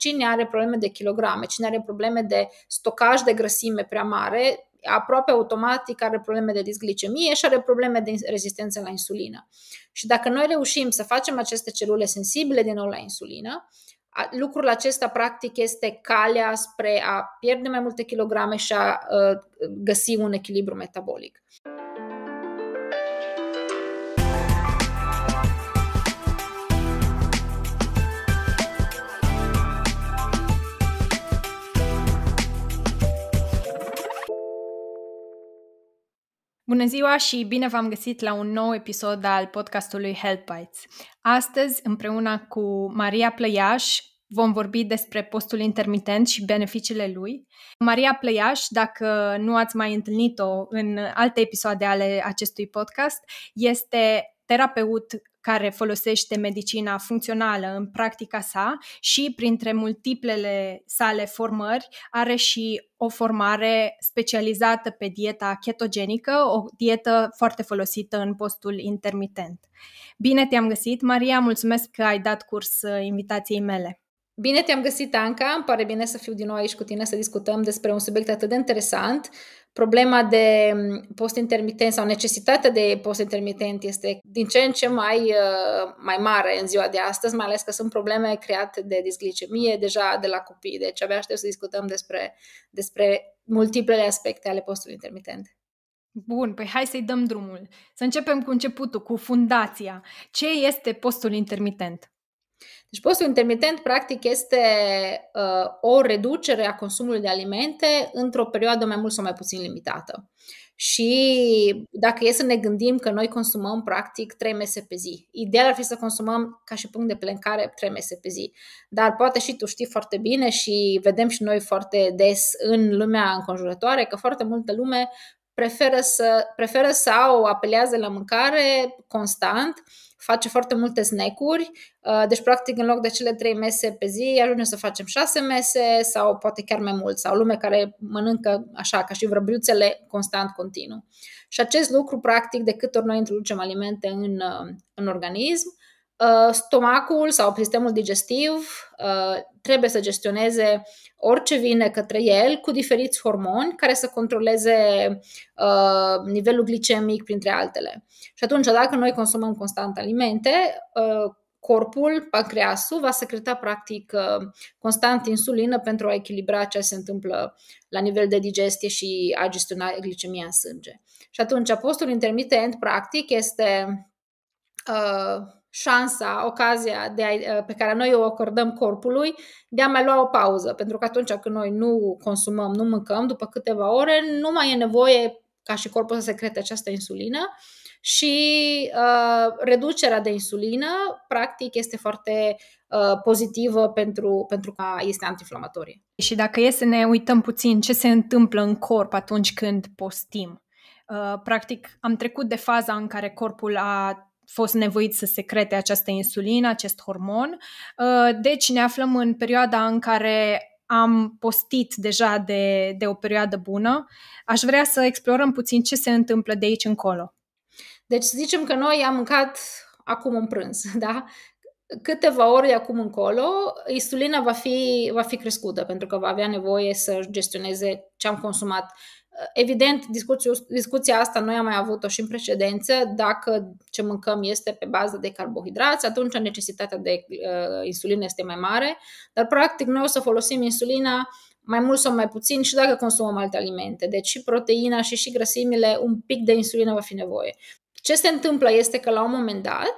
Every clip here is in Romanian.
cine are probleme de kilograme, cine are probleme de stocaj de grăsime prea mare, aproape automatic are probleme de disglicemie și are probleme de rezistență la insulină. Și dacă noi reușim să facem aceste celule sensibile din nou la insulină, lucrul acesta practic este calea spre a pierde mai multe kilograme și a ă, găsi un echilibru metabolic. Bună ziua și bine v-am găsit la un nou episod al podcastului Health Bites. Astăzi, împreună cu Maria Plăiaș, vom vorbi despre postul intermitent și beneficiile lui. Maria Plăiaș, dacă nu ați mai întâlnit-o în alte episoade ale acestui podcast, este terapeut care folosește medicina funcțională în practica sa și printre multiplele sale formări are și o formare specializată pe dieta ketogenică, o dietă foarte folosită în postul intermitent. Bine te-am găsit, Maria, mulțumesc că ai dat curs uh, invitației mele. Bine te-am găsit, Anca, îmi pare bine să fiu din nou aici cu tine să discutăm despre un subiect atât de interesant problema de mm, post intermitent sau necesitatea de post intermitent este din ce în ce mai, uh, mai mare în ziua de astăzi, mai ales că sunt probleme create de disglicemie deja de la copii. Deci abia aștept să discutăm despre, despre multiplele aspecte ale postului intermitent. Bun, păi hai să-i dăm drumul. Să începem cu începutul, cu fundația. Ce este postul intermitent? Deci postul intermitent, practic, este uh, o reducere a consumului de alimente într-o perioadă mai mult sau mai puțin limitată. Și dacă e să ne gândim că noi consumăm practic 3 mese pe zi, ideal ar fi să consumăm ca și punct de plecare 3 mese pe zi. Dar poate și tu știi foarte bine și vedem și noi foarte des în lumea înconjurătoare că foarte multă lume preferă să, preferă să au, apelează la mâncare constant, face foarte multe snack-uri, uh, deci practic în loc de cele trei mese pe zi ajunge să facem șase mese sau poate chiar mai mult, sau lume care mănâncă așa ca și vrăbiuțele constant continuu. Și acest lucru practic de câte ori noi introducem alimente în, uh, în organism, Uh, stomacul sau sistemul digestiv uh, trebuie să gestioneze orice vine către el cu diferiți hormoni care să controleze uh, nivelul glicemic, printre altele. Și atunci, dacă noi consumăm constant alimente, corpul, pancreasul, va secreta practic constant insulină pentru a echilibra ce se întâmplă la nivel de digestie și a gestiona glicemia în sânge. Și atunci, postul intermitent, practic, este șansa, ocazia de a, ă, pe care noi o acordăm corpului de a mai lua o pauză. Pentru că atunci când noi nu consumăm, nu mâncăm, după câteva ore, nu mai e nevoie ca și corpul să secrete această insulină și uh, reducerea de insulină, practic, este foarte ă, pozitivă pentru, pentru că este antiinflamatorie. Și dacă e să ne uităm puțin ce se întâmplă în corp atunci când postim, uh, practic am trecut de faza în care corpul a fost nevoit să secrete această insulină, acest hormon. Uh, deci ne aflăm în perioada în care am postit deja de, de o perioadă bună. Aș vrea să explorăm puțin ce se întâmplă de aici încolo. Deci să zicem că noi am mâncat acum un prânz, da? câteva ori acum încolo, insulina va fi, va fi crescută pentru că va avea nevoie să gestioneze ce am consumat Evident, discuția, asta noi am mai avut-o și în precedență. Dacă ce mâncăm este pe bază de carbohidrați, atunci necesitatea de uh, insulină este mai mare, dar practic noi o să folosim insulina mai mult sau mai puțin și dacă consumăm alte alimente. Deci și proteina și și grăsimile, un pic de insulină va fi nevoie. Ce se întâmplă este că la un moment dat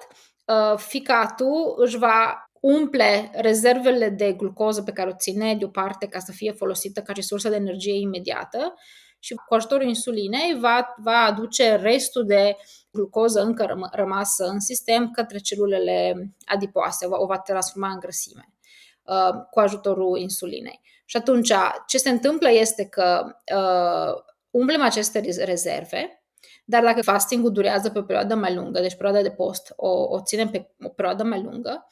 uh, ficatul își va umple rezervele de glucoză pe care o ține deoparte ca să fie folosită ca resursă de energie imediată și cu ajutorul insulinei va, va aduce restul de glucoză încă răm- rămasă în sistem către celulele adipoase, o va transforma în grăsime uh, cu ajutorul insulinei. Și atunci, ce se întâmplă este că uh, umplem aceste rezerve, dar dacă fasting-ul durează pe o perioadă mai lungă, deci perioada de post o, o ținem pe o perioadă mai lungă,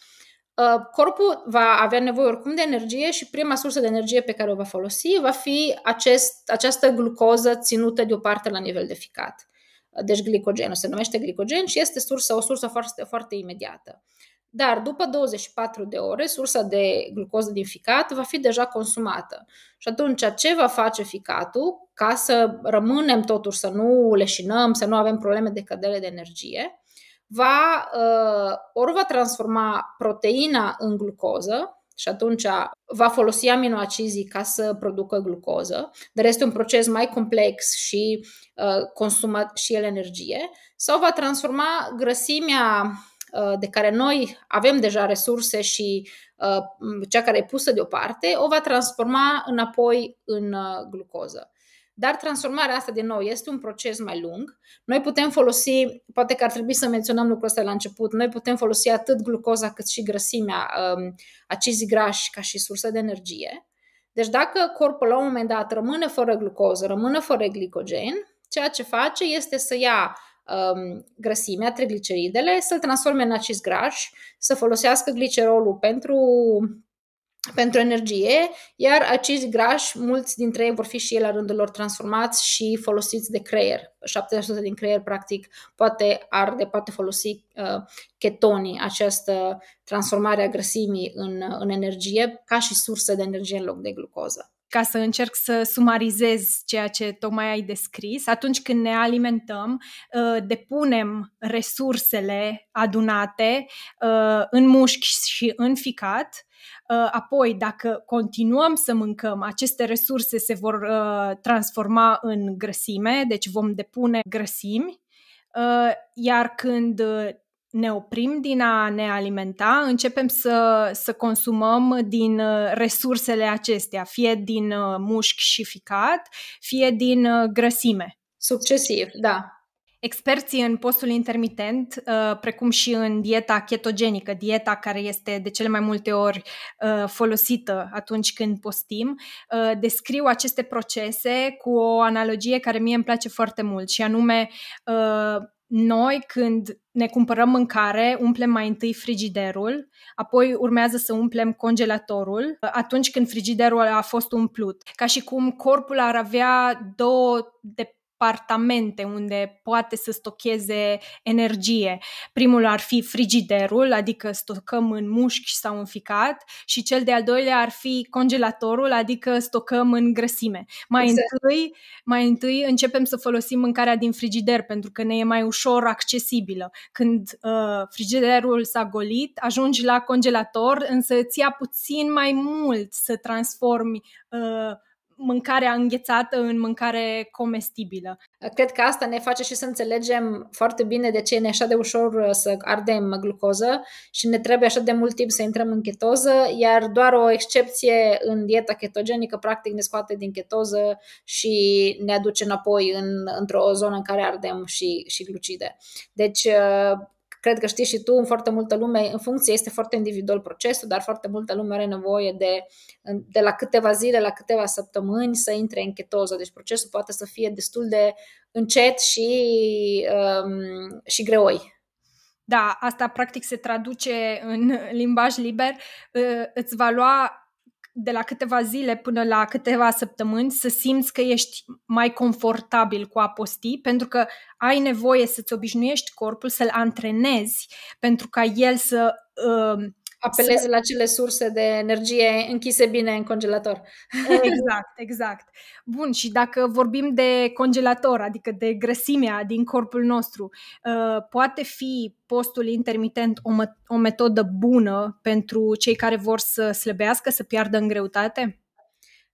Uh, corpul va avea nevoie oricum de energie și prima sursă de energie pe care o va folosi va fi acest, această glucoză ținută deoparte la nivel de ficat. Uh, deci glicogenul se numește glicogen și este sursă, o sursă foarte, foarte imediată. Dar după 24 de ore, sursa de glucoză din ficat va fi deja consumată. Și atunci ce va face ficatul ca să rămânem totuși, să nu leșinăm, să nu avem probleme de cădere de energie? va, uh, ori va transforma proteina în glucoză, și atunci va folosi aminoacizii ca să producă glucoză, dar este un proces mai complex și uh, consumă și el energie, sau va transforma grăsimea uh, de care noi avem deja resurse și cea care e pusă deoparte, o va transforma înapoi în glucoză. Dar transformarea asta, din nou, este un proces mai lung. Noi putem folosi, poate că ar trebui să menționăm lucrul ăsta la început, noi putem folosi atât glucoza cât și grăsimea, um, acizii grași ca și sursă de energie. Deci dacă corpul la un moment dat rămâne fără glucoză, rămâne fără glicogen, ceea ce face este să ia um, grăsimea, trigliceridele, să-l transforme în acizi grași, să folosească glicerolul pentru pentru energie, iar acești grași, mulți dintre ei vor fi și ei la rândul lor transformați și folosiți de creier. 70% din creier, practic, poate arde, poate folosi uh, ketonii, această transformare a grăsimii în, în energie, ca și sursă de energie în loc de glucoză ca să încerc să sumarizez ceea ce tocmai ai descris, atunci când ne alimentăm, uh, depunem resursele adunate uh, în mușchi și în ficat, uh, Apoi, dacă continuăm să mâncăm, aceste resurse se vor transforma în grăsime, deci vom depune grăsimi iar când ne oprim din a ne alimenta, începem să, să consumăm din uh, resursele acestea, fie din uh, mușchi și ficat, fie din uh, grăsime. Succesiv, da. Experții în postul intermitent, precum și în dieta ketogenică, dieta care este de cele mai multe ori folosită atunci când postim, descriu aceste procese cu o analogie care mie îmi place foarte mult și anume noi când ne cumpărăm mâncare, umplem mai întâi frigiderul, apoi urmează să umplem congelatorul atunci când frigiderul a fost umplut. Ca și cum corpul ar avea două de compartamente unde poate să stocheze energie. Primul ar fi frigiderul, adică stocăm în mușchi sau în ficat, și cel de-al doilea ar fi congelatorul, adică stocăm în grăsime. Mai, exact. întâi, mai întâi începem să folosim mâncarea din frigider pentru că ne e mai ușor accesibilă. Când uh, frigiderul s-a golit, ajungi la congelator, însă îți ia puțin mai mult să transformi uh, mâncarea înghețată în mâncare comestibilă. Cred că asta ne face și să înțelegem foarte bine de ce ne așa de ușor uh, să ardem glucoză și ne trebuie așa de mult timp să intrăm în chetoză, iar doar o excepție în dieta ketogenică practic ne scoate din chetoză și ne aduce înapoi în, într-o zonă în care ardem și, și glucide. Deci uh, Cred că știi și tu, în foarte multă lume, în funcție este foarte individual procesul, dar foarte multă lume are nevoie de, de la câteva zile la câteva săptămâni să intre în chetoză. Deci procesul poate să fie destul de încet și, um, și greoi. Da, asta practic se traduce în limbaj liber. Îți va lua de la câteva zile până la câteva săptămâni să simți că ești mai confortabil cu a posti, pentru că ai nevoie să-ți obișnuiești corpul, să-l antrenezi pentru ca el să uh, apeleze la cele surse de energie închise bine în congelator. Exact, exact. Bun, și dacă vorbim de congelator, adică de grăsimea din corpul nostru, uh, poate fi postul intermitent o, o metodă bună pentru cei care vor să slăbească, să piardă în greutate?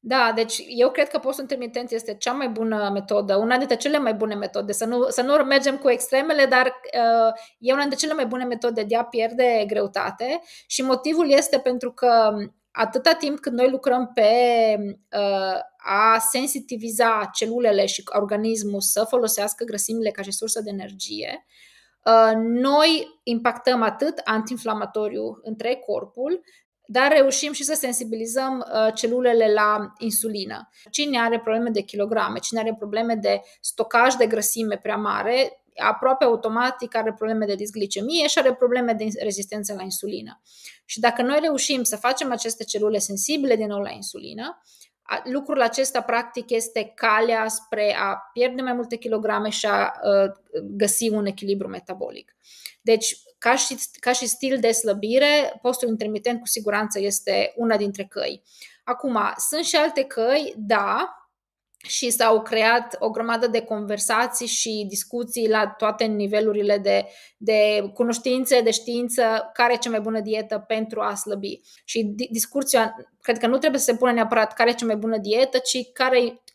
Da, deci eu cred că postul intermitent este cea mai bună metodă, una dintre cele mai bune metode, să nu, să nu mergem cu extremele, dar uh, e una dintre cele mai bune metode de a pierde greutate și motivul este pentru că atâta timp cât noi lucrăm pe uh, a sensitiviza celulele și organismul să folosească grăsimile ca și sursă de energie, uh, noi impactăm atât antiinflamatoriu între corpul, dar reușim și să sensibilizăm uh, celulele la insulină. Cine are probleme de kilograme, cine are probleme de stocaj de grăsime prea mare, aproape automatic are probleme de disglicemie și are probleme de rezistență la insulină. Și dacă noi reușim să facem aceste celule sensibile din nou la insulină, Lucrul acesta, practic, este calea spre a pierde mai multe kilograme și a ă, găsi un echilibru metabolic. Deci, ca și, ca și stil de slăbire, postul intermitent cu siguranță este una dintre căi. Acum, sunt și alte căi, da, și s-au creat o grămadă de conversații și discuții la toate nivelurile de, de cunoștințe, de știință, care e cea mai bună dietă pentru a slăbi. Și discuția, cred că nu trebuie să se pune neapărat care e cea mai bună dietă, ci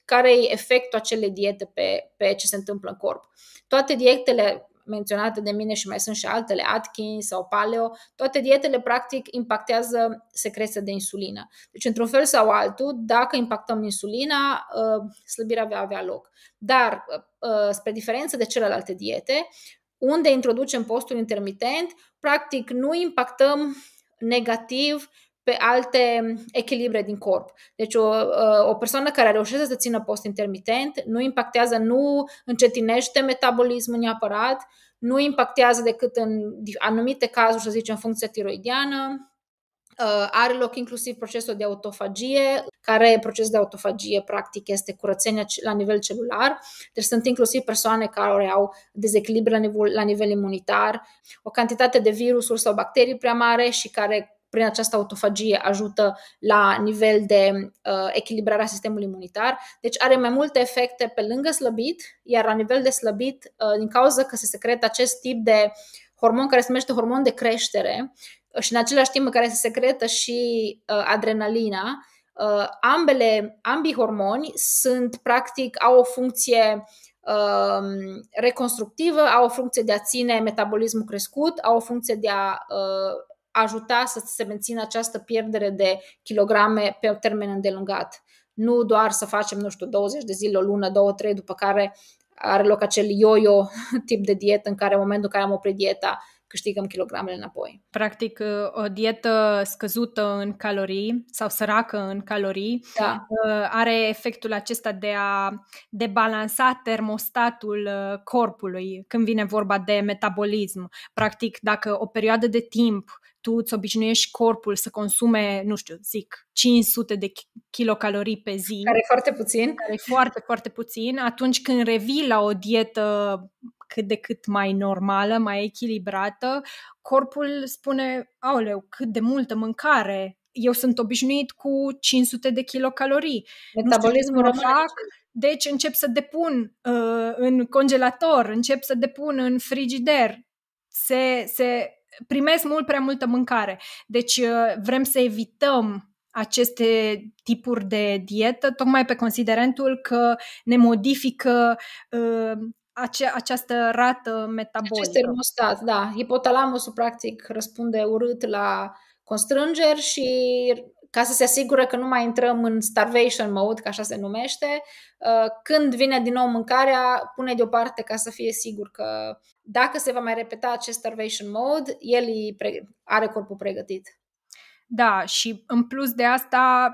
care e efectul acelei diete pe, pe ce se întâmplă în corp. Toate dietele menționată de mine și mai sunt și altele, Atkins sau Paleo, toate dietele practic impactează secreția de insulină. Deci într-un fel sau altul, dacă impactăm insulina, uh, slăbirea va avea loc. Dar uh, spre diferență de celelalte diete, unde introducem postul intermitent, practic nu impactăm negativ pe alte mm, echilibre din corp. Deci o, ă, o persoană care reușește să țină post intermitent nu impactează, nu încetinește metabolismul neapărat, nu impactează decât în anumite cazuri, să zicem, funcția tiroidiană, ă, are loc inclusiv procesul de autofagie, care proces de autofagie practic este curățenia la nivel celular. Deci sunt inclusiv persoane care au dezechilibre la nivel, la nivel imunitar, o cantitate de virusuri sau bacterii prea mare și care prin această autofagie ajută la nivel de uh, a sistemului imunitar. Deci are mai multe efecte pe lângă slăbit, iar la nivel de slăbit, uh, din cauza că se secretă acest tip de hormon care se numește hormon de creștere uh, și în același timp în care se secretă și uh, adrenalina, uh, ambele, ambii hormoni sunt practic, au o funcție um, reconstructivă, au o funcție de a ține metabolismul crescut, au o funcție de a uh, ajuta să se mențină această pierdere de kilograme pe o termen îndelungat. Nu doar să facem, nu știu, 20 de zile, o lună, două, trei, după care are loc acel yo-yo tip de dietă în care în momentul în care am oprit dieta câștigăm kilogramele înapoi. Practic, uh, o dietă scăzută în calorii sau săracă în calorii da. Uh, are efectul acesta de a debalansa termostatul uh, corpului când vine vorba de metabolism. Practic, dacă o perioadă de timp tu îți obișnuiești corpul să consume, nu știu, zic, 500 de kilocalorii pe zi. Care e foarte puțin. Care e foarte, foarte puțin. Atunci când revii la o dietă cât de cât mai normală, mai echilibrată, corpul spune, aoleu, cât de multă mâncare, eu sunt obișnuit cu 500 de kilocalorii. Metabolismul nu fac, deci încep să depun uh, în congelator, încep să depun în frigider. Se, se primesc mult prea multă mâncare. Deci uh, vrem să evităm aceste tipuri de dietă, tocmai pe considerentul că ne modifică uh, ace- această rată metabolică. Acest termostat, da. Hipotalamusul, practic, răspunde urât la constrângeri și ca să se asigură că nu mai intrăm în starvation mode, ca așa se numește, uh, când vine din nou mâncarea, pune deoparte ca să fie sigur că dacă se va mai repeta acest starvation mode, el are corpul pregătit. Da, și în plus de asta,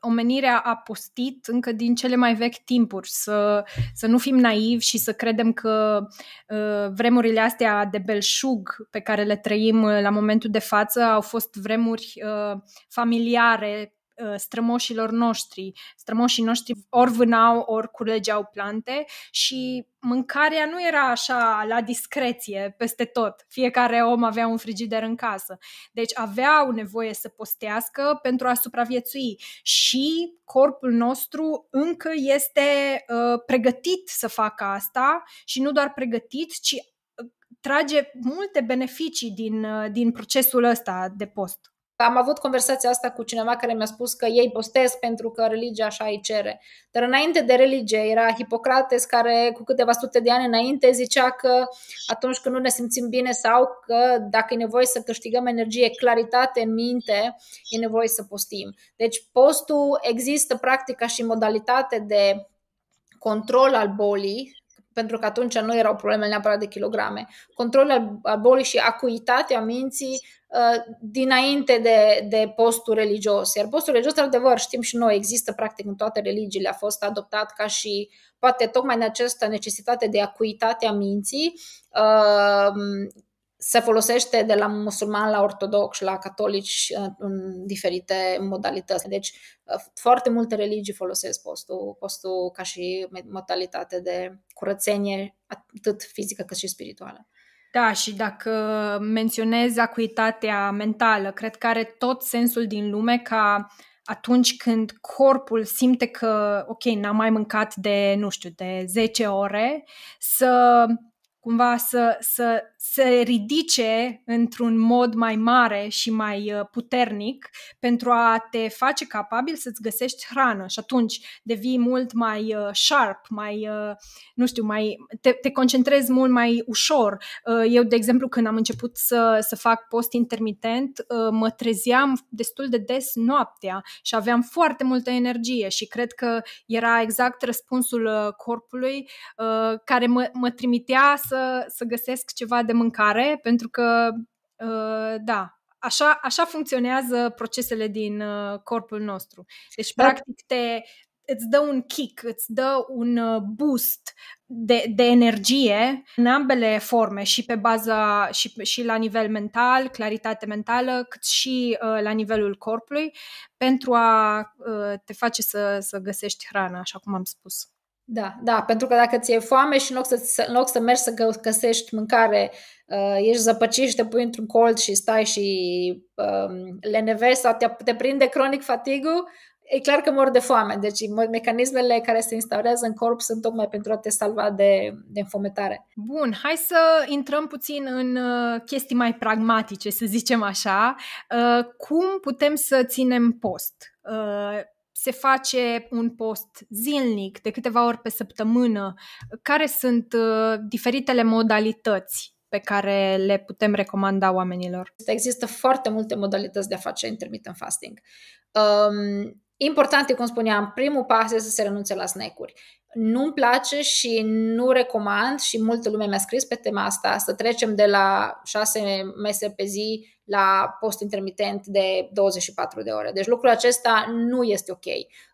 omenirea a postit încă din cele mai vechi timpuri, să, să nu fim naivi și să credem că uh, vremurile astea de belșug pe care le trăim la momentul de față au fost vremuri uh, familiare Uh, strămoșilor noștri. Strămoșii noștri ori vânau, ori culegeau plante și mâncarea nu era așa la discreție peste tot. Fiecare om avea un frigider în casă. Deci aveau nevoie să postească pentru a supraviețui și corpul nostru încă este uh, pregătit să facă asta și nu doar pregătit, ci uh, trage multe beneficii din, uh, din procesul ăsta de post. Am avut conversația asta cu cineva care mi-a spus că ei postez pentru că religia așa îi cere. Dar înainte de religie era Hipocrates care cu câteva sute de ani înainte zicea că atunci când nu ne simțim bine sau că dacă e nevoie să câștigăm energie, claritate în minte, e nevoie să postim. Deci postul există practica și modalitate de control al bolii pentru că atunci nu erau probleme neapărat de kilograme. Controlul al bolii și acuitatea minții uh, dinainte de, de postul religios. Iar postul religios, într-adevăr, știm și noi, există practic în toate religiile, a fost adoptat ca și poate tocmai în această necesitate de acuitate a minții, uh, se folosește de la musulman la ortodox, la catolici uh, în diferite modalități. Deci uh, foarte multe religii folosesc postul, postul ca și modalitate de curățenie atât fizică cât și spirituală. Da, și dacă menționez acuitatea mentală, cred că are tot sensul din lume ca atunci când corpul simte că, ok, n-am mai mâncat de, nu știu, de 10 ore, să cumva să, să se ridice într-un mod mai mare și mai uh, puternic pentru a te face capabil să-ți găsești hrană și atunci devii mult mai uh, sharp, mai, uh, nu știu, mai te, te concentrezi mult mai ușor. Eu, de exemplu, când am început să, să fac post intermitent, mă trezeam destul de des noaptea și aveam foarte multă energie și cred că era exact răspunsul corpului care mă, mă trimitea să, să găsesc ceva de de mâncare, pentru că, uh, da, așa, așa funcționează procesele din uh, corpul nostru. Deci, da. practic, te, îți dă un kick, îți dă un uh, boost de, de energie în ambele forme și pe baza și, și la nivel mental, claritate mentală, cât și uh, la nivelul corpului pentru a uh, te face să, să găsești hrana, așa cum am spus. Da, da, pentru că dacă ți-e foame și în loc să, în loc să mergi să găsești mâncare, uh, ești zăpăcit și te pui într-un colț și stai și uh, um, lenevești sau te, te prinde cronic fatigul, e clar că mor de foame. Deci mecanismele care se instaurează în corp sunt tocmai pentru a te salva de, de înfometare. Bun, hai să intrăm puțin în uh, chestii mai pragmatice, să zicem așa. Uh, cum putem să ținem post? Uh, se face un post zilnic, de câteva ori pe săptămână, care sunt uh, diferitele modalități pe care le putem recomanda oamenilor? Există foarte multe modalități de a face intermittent fasting. Um, important e, cum spuneam, primul pas este să se renunțe la snack-uri. Nu-mi place și nu recomand și multă lume mi-a scris pe tema asta să trecem de la șase mese pe zi la post intermitent de 24 de ore. Deci lucrul acesta nu este ok.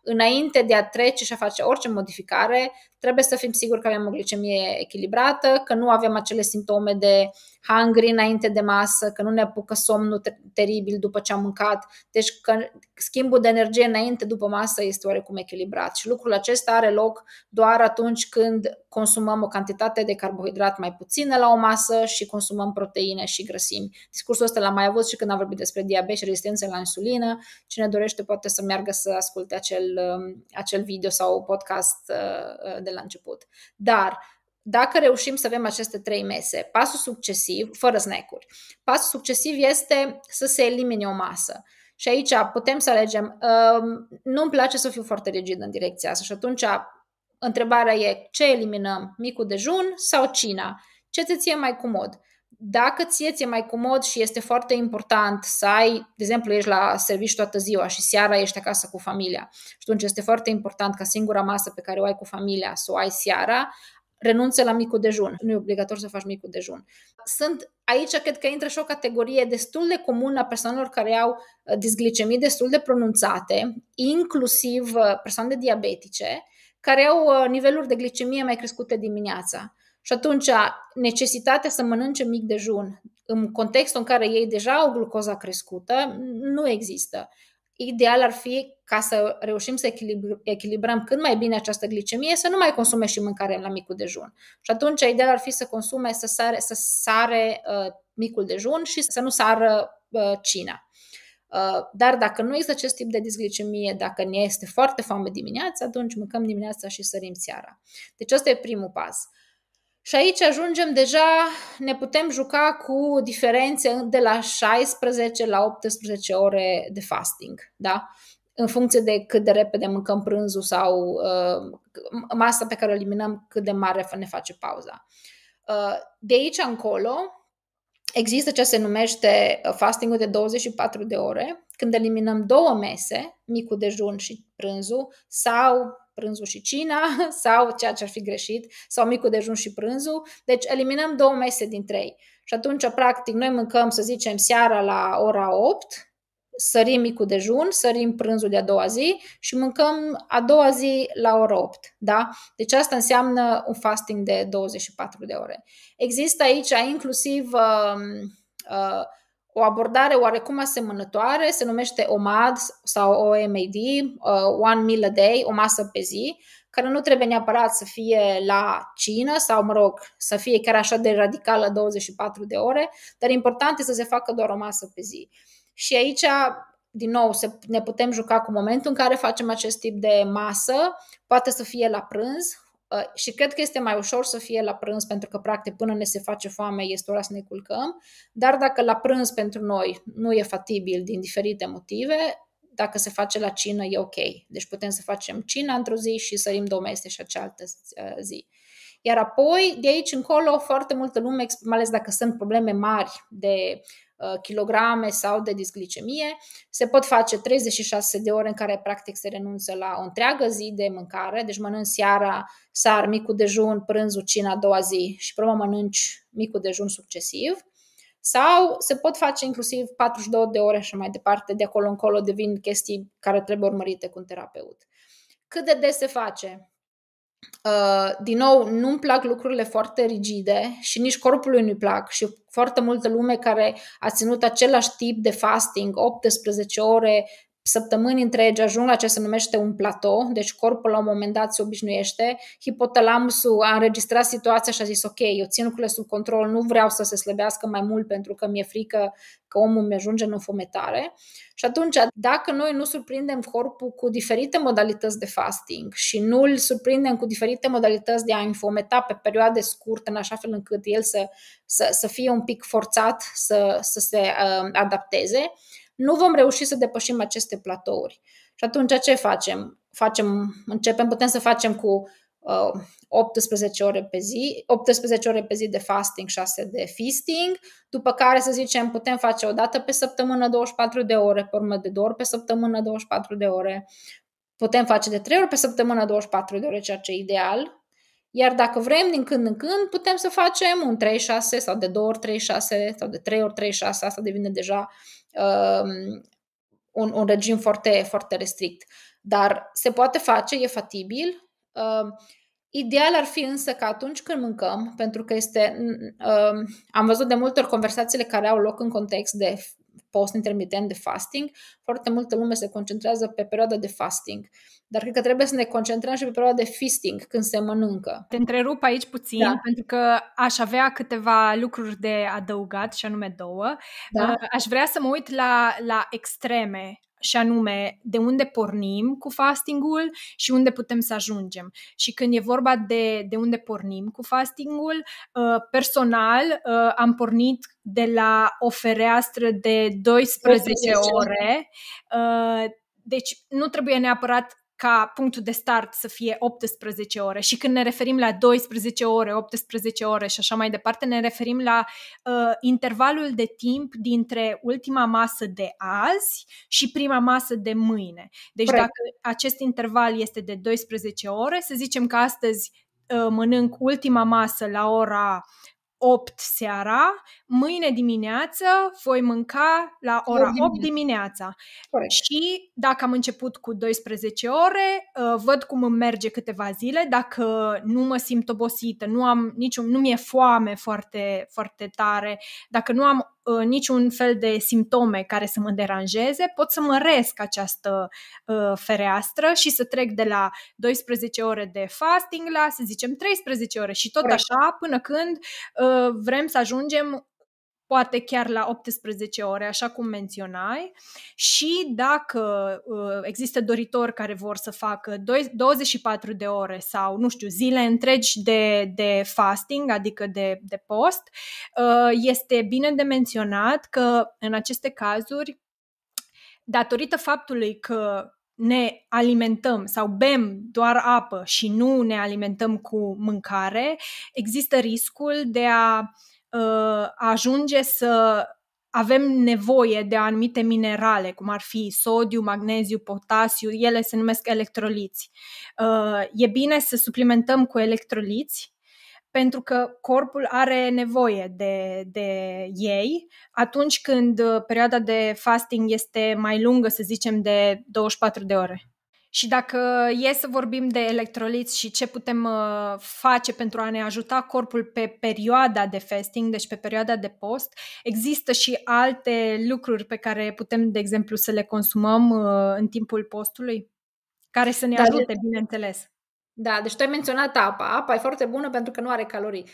Înainte de a trece și a face orice modificare, trebuie să fim siguri că avem o glicemie echilibrată, că nu avem acele simptome de hungry înainte de masă, că nu ne apucă somnul teribil după ce am mâncat, deci că schimbul de energie înainte după masă este oarecum echilibrat și lucrul acesta are loc doar atunci când consumăm o cantitate de carbohidrat mai puțină la o masă și consumăm proteine și grăsimi. Discursul ăsta l-am mai mai avut și când am vorbit despre diabet și rezistență la insulină. Cine dorește poate să meargă să asculte acel, um, acel video sau podcast uh, uh, de la început. Dar dacă reușim să avem aceste trei mese, pasul succesiv, fără snack-uri, pasul succesiv este să se elimine o masă. Și aici putem să alegem. Um, nu-mi place să fiu foarte rigid în direcția asta și atunci întrebarea e ce eliminăm, micul dejun sau cina? Ce ți e mai comod? dacă ție ți-e mai comod și este foarte important să ai, de exemplu, ești la serviciu toată ziua și seara ești acasă cu familia și atunci este foarte important ca singura masă pe care o ai cu familia să o ai seara, renunță la micul dejun. Nu e obligatoriu să faci micul dejun. Sunt aici cred că intră și o categorie destul de comună a persoanelor care au uh, disglicemii destul de pronunțate, inclusiv uh, persoane diabetice, care au uh, niveluri de glicemie mai crescute dimineața. Și atunci, necesitatea să mănânce mic dejun, în contextul în care ei deja au glucoza crescută, nu există. Ideal ar fi ca să reușim să echilibrăm cât mai bine această glicemie, să nu mai consume și mâncare la micul dejun. Și atunci, ideal ar fi să consume, să sare, să sare uh, micul dejun și să nu sară uh, cina. Uh, dar dacă nu există acest tip de disglicemie, dacă ne este foarte foame dimineața, atunci mâncăm dimineața și sărim seara. Deci, asta e primul pas. Uh, și aici ajungem deja, ne putem juca cu diferențe de la 16 la 18 ore de fasting, da? în funcție de cât de repede mâncăm prânzul sau uh, masa pe care o eliminăm, cât de mare ne face pauza. Uh, de aici încolo există ce se numește uh, fastingul de 24 de ore, când eliminăm două mese, micul dejun și prânzul, sau prânzul și cina sau ceea ce ar fi greșit, sau micul dejun și prânzul. Deci eliminăm două mese din trei. Și atunci, practic, noi mâncăm, să zicem, seara la ora 8, sărim micul dejun, sărim prânzul de-a doua zi și mâncăm a doua zi la ora 8. Da? Deci asta înseamnă un fasting de 24 de ore. Există aici inclusiv um, uh, uh, o abordare oarecum asemănătoare, se numește OMAD sau OMAD, uh, One Meal a Day, o masă pe zi, care nu trebuie neapărat să fie la cină sau, mă rog, să fie chiar așa de radicală 24 de ore, dar important este să se facă doar o masă pe zi. Și aici, din nou, se, ne putem juca cu momentul în care facem acest tip de masă, poate să fie la prânz, Uh, și cred că este mai ușor să fie la prânz pentru că practic până ne se face foame este ora să ne culcăm, dar dacă la prânz pentru noi nu e fatibil din diferite motive, dacă se face la cină e ok. Deci putem să facem cina într-o zi și sărim două mese și acealtă uh, zi. Iar apoi, de aici încolo, foarte multă lume, mai ales dacă sunt probleme mari de Uh, kilograme sau de disglicemie. Se pot face 36 de ore în care practic se renunță la o întreagă zi de mâncare, deci mănânci seara, sar micul dejun, prânzul, cina a doua zi și pe mănânci micul dejun succesiv. Sau se pot face inclusiv 42 de ore și mai departe, de acolo încolo devin chestii care trebuie urmărite cu un terapeut. Cât de des se face? Uh, din nou, nu-mi plac lucrurile foarte rigide și nici corpului nu-i plac și foarte multă lume care a ținut același tip de fasting, 18 ore, săptămâni întregi ajung la ce se numește un platou, deci corpul la un moment dat se obișnuiește, hipotalamusul a înregistrat situația și a zis ok, eu țin lucrurile sub control, nu vreau să se slăbească mai mult pentru că mi-e frică că omul mi ajunge în fometare. Și atunci, dacă noi nu surprindem corpul cu diferite modalități de fasting și nu îl surprindem cu diferite modalități de a înfometa pe perioade scurte, în așa fel încât el să, să, să fie un pic forțat să, să se uh, adapteze, nu vom reuși să depășim aceste platouri. Și atunci ce facem? facem începem, putem să facem cu uh, 18 ore pe zi, 18 ore pe zi de fasting, 6 de feasting, după care să zicem putem face o dată pe săptămână 24 de ore, pe urmă de două ori pe săptămână 24 de ore, putem face de 3 ori pe săptămână 24 de ore, ceea ce e ideal, iar dacă vrem din când în când putem să facem un 3-6 sau de 2 ori 3-6 sau de 3 ori 3-6, asta devine deja uh, Um, un, un regim foarte, foarte restrict. Dar se poate face, e fatibil. Uh, Ideal ar fi însă că atunci când mâncăm, pentru că este. Uh, am văzut de multe ori conversațiile care au loc în context de post-intermitent de fasting, foarte multă lume se concentrează pe perioada de fasting. Dar cred că trebuie să ne concentrăm și pe perioada de feasting, când se mănâncă. Te întrerup aici puțin, da. pentru că aș avea câteva lucruri de adăugat, și anume două. Da. Uh, aș vrea să mă uit la, la extreme și anume de unde pornim cu fastingul și unde putem să ajungem. Și când e vorba de, de unde pornim cu fastingul, uh, personal uh, am pornit de la o fereastră de 12 ore. Uh, deci nu trebuie neapărat ca punctul de start să fie 18 ore și când ne referim la 12 ore, 18 ore și așa mai departe, ne referim la uh, intervalul de timp dintre ultima masă de azi și prima masă de mâine. Deci Pre. dacă acest interval este de 12 ore, să zicem că astăzi uh, mănânc ultima masă la ora 8 seara, mâine dimineață voi mânca la ora 8 dimineața. Corect. Și dacă am început cu 12 ore, uh, văd cum îmi merge câteva zile, dacă nu mă simt obosită, nu am niciun, nu mi-e foame foarte, foarte tare, dacă nu am Uh, niciun fel de simptome care să mă deranjeze, pot să măresc această uh, fereastră și să trec de la 12 ore de fasting la, să zicem, 13 ore și tot așa până când uh, vrem să ajungem poate chiar la 18 ore, așa cum menționai, și dacă uh, există doritori care vor să facă 24 de ore sau, nu știu, zile întregi de, de fasting, adică de, de post, uh, este bine de menționat că în aceste cazuri, datorită faptului că ne alimentăm sau bem doar apă și nu ne alimentăm cu mâncare, există riscul de a uh, Uh, ajunge să avem nevoie de anumite minerale, cum ar fi sodiu, magneziu, potasiu, ele se numesc electroliți. Uh, e bine să suplimentăm cu electroliți pentru că corpul are nevoie de, de ei atunci când uh, perioada de fasting este mai lungă, să zicem, de 24 de ore. Și dacă e să vorbim de electroliți și ce putem uh, face pentru a ne ajuta corpul pe perioada de fasting, deci pe perioada de post, există și alte lucruri pe care putem, de exemplu, să le consumăm uh, în timpul postului, care să ne Dar ajute, bineînțeles. Da, deci tu ai menționat apa. Apa e foarte bună pentru că nu are calorii.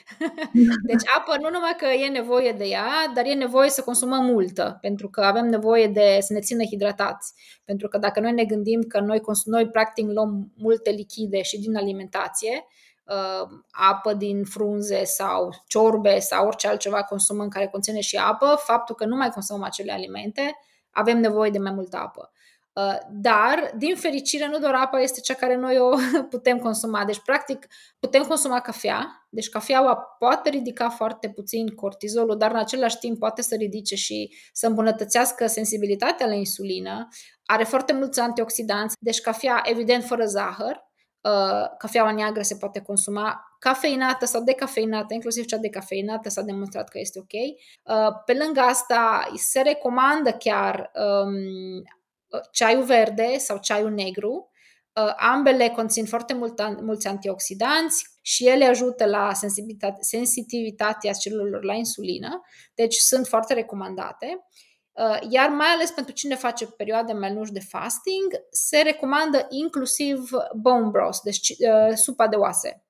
deci apă nu numai că e nevoie de ea, dar e nevoie să consumăm multă, pentru că avem nevoie de să ne țină hidratați. Pentru că dacă noi ne gândim că noi, noi practic luăm multe lichide și din alimentație, uh, apă din frunze sau ciorbe sau orice altceva consumăm care conține și apă, faptul că nu mai consumăm acele alimente, avem nevoie de mai multă apă. Uh, dar, din fericire, nu doar apa este cea care noi o putem consuma. Deci, practic, putem consuma cafea. Deci, cafeaua poate ridica foarte puțin cortizolul, dar în același timp poate să ridice și să îmbunătățească sensibilitatea la insulină. Are foarte mulți antioxidanți. Deci, cafea, evident, fără zahăr. Uh, cafeaua neagră se poate consuma cafeinată sau decafeinată, inclusiv cea decafeinată s-a demonstrat că este ok. Uh, pe lângă asta, se recomandă chiar um, Uh, ceaiul verde sau ceaiul negru. Uh, ambele conțin foarte mult, mulți antioxidanți și ele ajută la sensitivitatea celulelor la insulină, deci sunt foarte recomandate. Uh, iar mai ales pentru cine face perioade mai lungi de fasting, se recomandă inclusiv bone broth, deci supa de oase.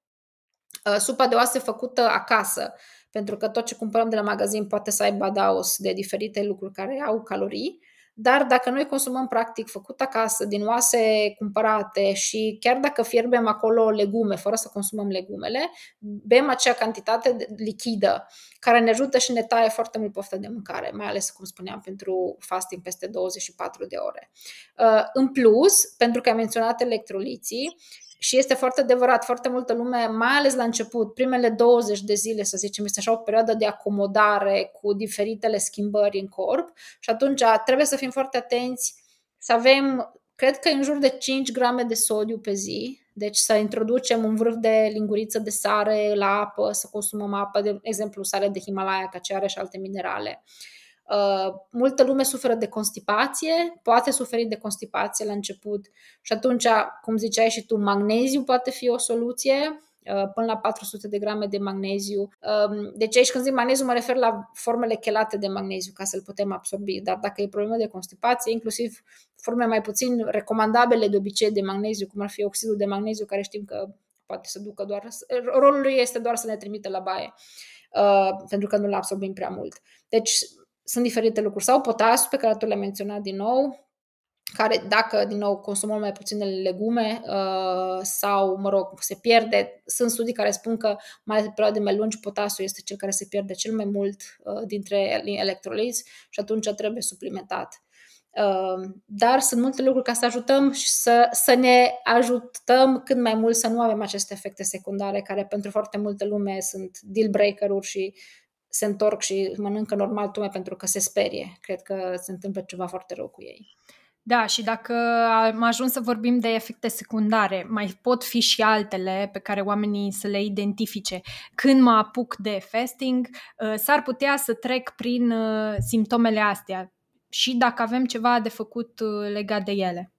Supa de oase făcută acasă, pentru că tot ce cumpărăm de la magazin poate să aibă adaos de diferite lucruri care au calorii dar dacă noi consumăm practic făcut acasă, din oase cumpărate și chiar dacă fierbem acolo legume, fără să consumăm legumele, bem acea cantitate lichidă care ne ajută și ne taie foarte mult pofta de mâncare, mai ales, cum spuneam, pentru fasting peste 24 de ore. Uh, în plus, pentru că am menționat electroliții, și este foarte adevărat, foarte multă lume, mai ales la început, primele 20 de zile, să zicem, este așa o perioadă de acomodare cu diferitele schimbări în corp și atunci trebuie să fim foarte atenți să avem, cred că în jur de 5 grame de sodiu pe zi, deci să introducem un vârf de linguriță de sare la apă, să consumăm apă, de exemplu sare de Himalaya, ca ce are și alte minerale. Uh, Uh, multă lume suferă de constipație, poate suferi de constipație la început și atunci, cum ziceai și tu, magneziu poate fi o soluție uh, până la 400 de grame de magneziu. Um, deci aici când zic magneziu mă refer la formele chelate de magneziu ca să-l putem absorbi, dar dacă e problemă de constipație, inclusiv forme mai puțin recomandabile de obicei de magneziu, cum ar fi oxidul de magneziu, care știm că poate să ducă doar, rolul lui este doar să ne trimite la baie, uh, pentru că nu-l absorbim prea mult. Deci sunt diferite lucruri. Sau potasiu, pe care tu l-ai menționat din nou, care dacă, din nou, consumăm mai puține legume uh, sau, mă rog, se pierde. Sunt studii care spun că, mai ales pe perioade mai lungi, potasul este cel care se pierde cel mai mult uh, dintre electroliți și atunci trebuie suplimentat. Uh, dar sunt multe lucruri ca să ajutăm și să, să ne ajutăm cât mai mult să nu avem aceste efecte secundare care pentru foarte multă lume sunt deal breaker-uri și uh, se întorc și mănâncă normal tume pentru că se sperie. Cred că se întâmplă ceva foarte rău cu ei. Da, și dacă am ajuns să vorbim de efecte secundare, mai pot fi și altele pe care oamenii să le identifice. Când mă apuc de fasting, uh, s-ar putea să trec prin uh, simptomele astea și dacă avem ceva de făcut uh, legat de ele.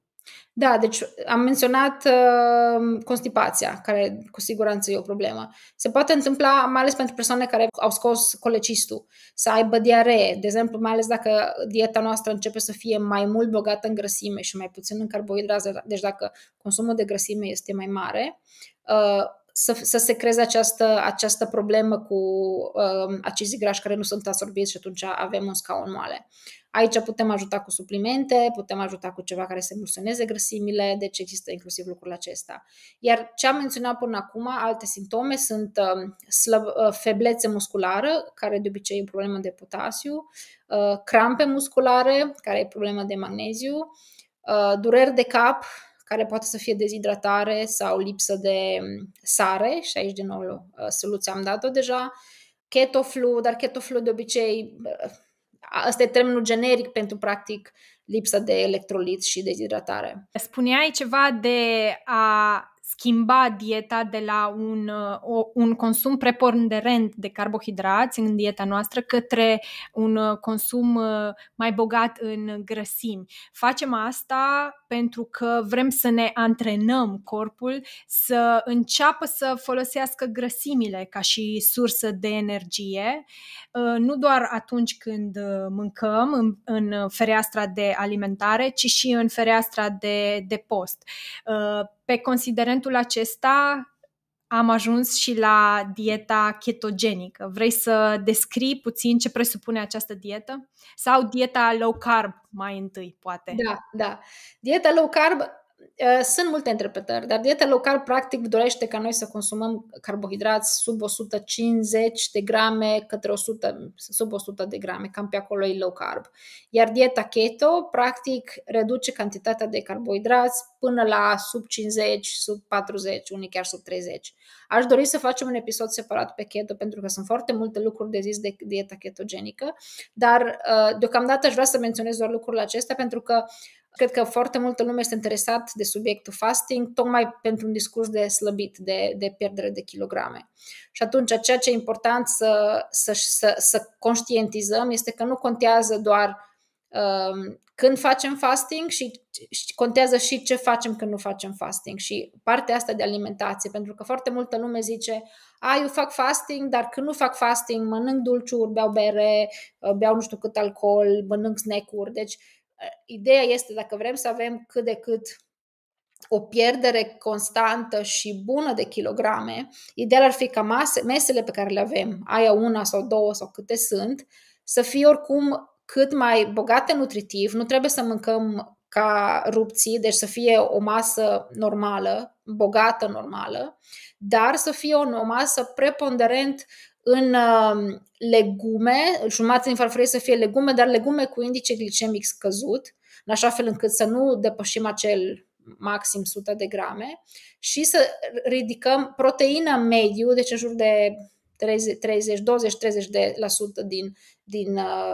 Da, deci am menționat uh, constipația, care cu siguranță e o problemă. Se poate întâmpla, mai ales pentru persoane care au scos colecistul, să aibă diaree, de exemplu, mai ales dacă dieta noastră începe să fie mai mult bogată în grăsime și mai puțin în carbohidrate, deci dacă consumul de grăsime este mai mare, uh, să, să se creeze această, această problemă cu uh, acizii grași care nu sunt absorbiți și atunci avem un scaun moale. Uh, Aici putem ajuta cu suplimente, putem ajuta cu ceva care să emulsioneze grăsimile, deci există inclusiv lucrul acesta. Iar ce am menționat până acum, alte simptome sunt um, slăb, uh, feblețe musculară, care de obicei e problemă de potasiu, uh, crampe musculare, care e problemă de magneziu, uh, dureri de cap, care poate să fie dezidratare sau lipsă de um, sare, și aici din nou soluția am dat-o deja, ketoflu, dar ketoflu de obicei Asta e termenul generic pentru, practic, lipsa de electrolit și dezidratare. Spuneai ceva de a schimba dieta de la un, uh, o, un consum preponderent de carbohidrați în dieta noastră către un uh, consum uh, mai bogat în grăsimi. Facem asta pentru că vrem să ne antrenăm corpul să înceapă să folosească grăsimile ca și sursă de energie, nu doar atunci când mâncăm în, în fereastra de alimentare, ci și în fereastra de, de post pe considerentul acesta am ajuns și la dieta ketogenică. Vrei să descrii puțin ce presupune această dietă? Sau dieta low carb mai întâi, poate? Da, da. Dieta low carb Uh, sunt multe interpretări, dar dieta low carb practic dorește ca noi să consumăm carbohidrați sub 150 de grame către 100, sub 100 de grame, cam pe acolo e low carb. Iar dieta keto practic reduce cantitatea de carbohidrați până la sub 50, sub 40, unii chiar sub 30. Aș dori să facem un episod separat pe keto pentru că sunt foarte multe lucruri de zis de dieta ketogenică, dar uh, deocamdată aș vrea să menționez doar lucrurile acestea pentru că Cred că foarte multă lume este interesat de subiectul fasting, tocmai pentru un discurs de slăbit, de, de pierdere de kilograme. Și atunci, ceea ce e important să, să, să, să conștientizăm este că nu contează doar um, când facem fasting și, și contează și ce facem când nu facem fasting și partea asta de alimentație, pentru că foarte multă lume zice, a, eu fac fasting, dar când nu fac fasting mănânc dulciuri, beau bere, uh, beau nu știu cât alcool, mănânc snack-uri, deci Eh, ideea este, dacă vrem să avem cât de cât o pierdere constantă și bună de kilograme, ideal ar fi ca mase, mesele pe care le avem, aia una sau două sau câte sunt, să fie oricum cât mai bogate nutritiv, nu trebuie să mâncăm ca rupții, deci să fie o masă normală, bogată normală, dar să fie o, o masă preponderent în um, legume, jumătate din farfurie să fie legume, dar legume cu indice glicemic scăzut, în așa fel încât să nu depășim acel maxim 100 de grame și să ridicăm proteina mediu, deci în jur de 30, 30 20-30% de la sută din, din uh,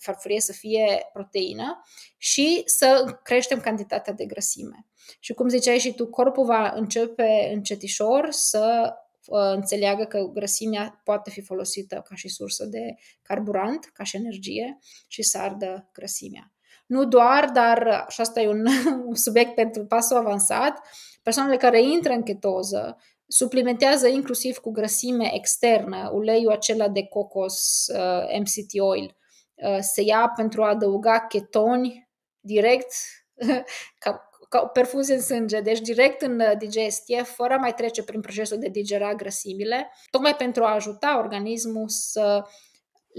farfurie să fie proteină și să creștem cantitatea de grăsime. Și cum ziceai și tu, corpul va începe încetișor să Uh, înțeleagă că grăsimea poate fi folosită ca și sursă de carburant, ca și energie și să ardă grăsimea. Nu doar, dar, și asta e un, un subiect pentru pasul avansat, persoanele care intră în chetoză suplimentează inclusiv cu grăsime externă uleiul acela de cocos uh, MCT oil. Uh, se ia pentru a adăuga chetoni direct ca perfuzie în sânge, deci direct în uh, digestie, fără a mai trece prin procesul de digera grăsimile, tocmai pentru a ajuta organismul să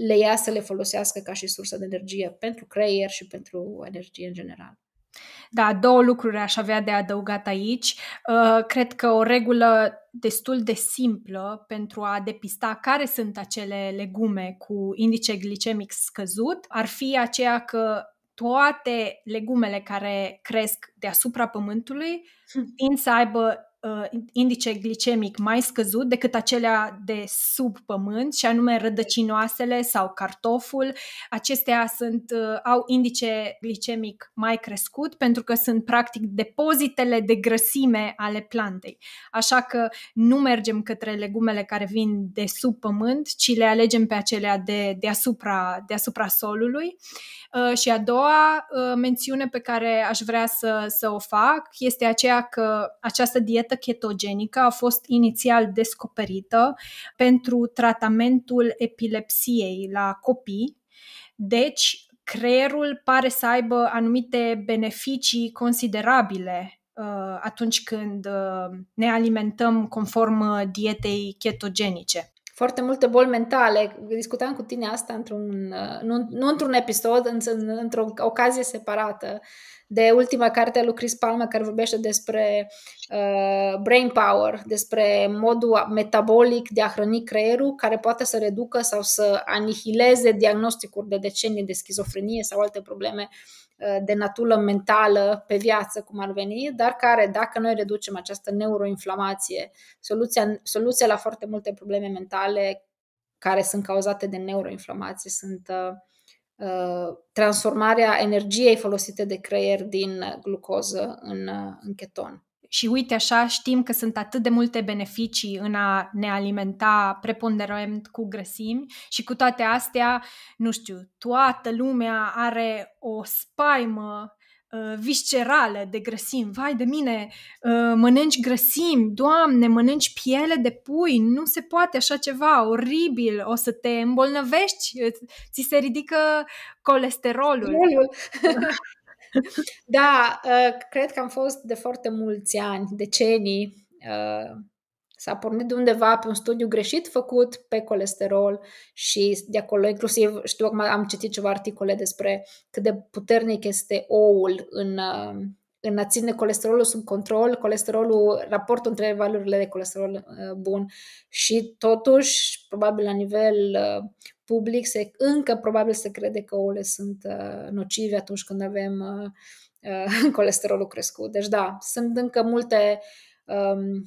le ia să le folosească ca și sursă de energie pentru creier și pentru energie în general. Da, două lucruri aș avea de adăugat aici. Uh, cred că o regulă destul de simplă pentru a depista care sunt acele legume cu indice glicemic scăzut ar fi aceea că toate legumele care cresc deasupra pământului hm. tind să aibă Uh, indice glicemic mai scăzut decât acelea de sub pământ, și anume rădăcinoasele sau cartoful. Acestea sunt, uh, au indice glicemic mai crescut pentru că sunt practic depozitele de grăsime ale plantei. Așa că nu mergem către legumele care vin de sub pământ, ci le alegem pe acelea de, deasupra, deasupra solului. Uh, și a doua mențiune pe care aș vrea să, să o fac este aceea că această dietă dietă ketogenică a fost inițial descoperită pentru tratamentul epilepsiei la copii. Deci, creierul pare să aibă anumite beneficii considerabile uh, atunci când uh, ne alimentăm conform uh, dietei ketogenice foarte multe boli mentale. Discutam cu tine asta într-un, uh, nu, nu într-un episod, într-o ocazie separată de ultima carte a lui Chris Palmer care vorbește despre uh, brain power, despre modul metabolic de a hrăni creierul care poate să reducă sau să anihileze diagnosticuri de decenii de schizofrenie sau alte probleme Eh, de natură mentală pe viață, cum ar veni, dar care, dacă noi reducem această neuroinflamație, soluția, soluția la foarte multe probleme mentale care sunt cauzate de neuroinflamație sunt uh, transformarea energiei folosite de creier din glucoză în, în cheton și uite așa știm că sunt atât de multe beneficii în a ne alimenta preponderent cu grăsimi și cu toate astea, nu știu, toată lumea are o spaimă uh, viscerală de grăsimi. Vai de mine, uh, mănânci grăsimi, doamne, mănânci piele de pui, nu se poate așa ceva, oribil, o să te îmbolnăvești, ți se ridică colesterolul. da, uh, cred că am fost de foarte mulți ani, decenii, uh, s-a pornit de undeva pe un studiu greșit făcut pe colesterol și de acolo inclusiv, știu acum am citit ceva articole despre cât de puternic este oul în uh, în a ține colesterolul sub control, colesterolul, raportul între valorile de colesterol uh, bun și totuși, probabil la nivel uh, public, se, încă probabil se crede că ouăle sunt uh, nocive atunci când avem colesterolul crescut. Deci da, sunt încă multe um,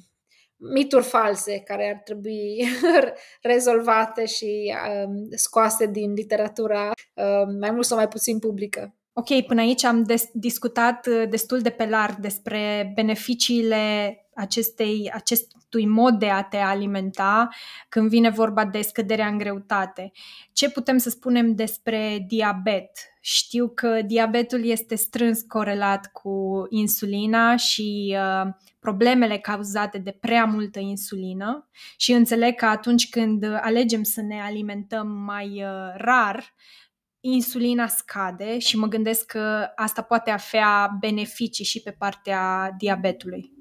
mituri false care ar trebui rezolvate și um, scoase din literatura um, mai mult sau mai puțin publică. Ok, până aici am des- discutat uh, destul de pe larg despre beneficiile acestei, acestui mod de a te alimenta când vine vorba de scăderea în greutate. Ce putem să spunem despre diabet? Știu că diabetul este strâns corelat cu insulina și uh, problemele cauzate de prea multă insulină și înțeleg că atunci când alegem să ne alimentăm mai uh, rar, insulina scade și mă gândesc că asta poate avea beneficii și pe partea diabetului.